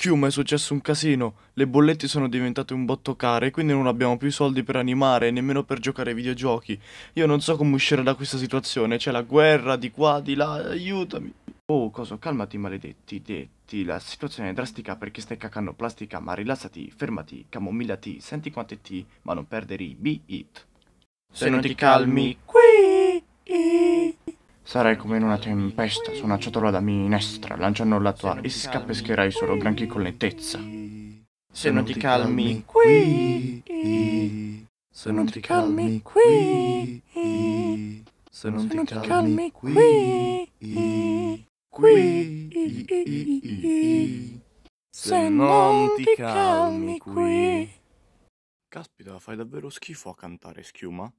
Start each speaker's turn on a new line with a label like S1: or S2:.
S1: schiuma è successo un casino, le bollette sono diventate un botto care quindi non abbiamo più soldi per animare e nemmeno per giocare ai videogiochi. Io non so come uscire da questa situazione, c'è la guerra di qua, di là, aiutami. Oh, coso, calmati maledetti, detti, la situazione è drastica perché stai cacando plastica, ma rilassati, fermati, camomillati, senti quante T, ma non perdere i B-It. Se, Se non ti calmi, calmi Sarai come in una tempesta su una ciotola da minestra, lanciando la tua isca pescherai solo granchi con lentezza. Se non ti calmi
S2: qui, se non ti calmi qui, se non ti calmi qui, qui, se non ti calmi qui.
S1: Caspita, fai davvero schifo a cantare schiuma?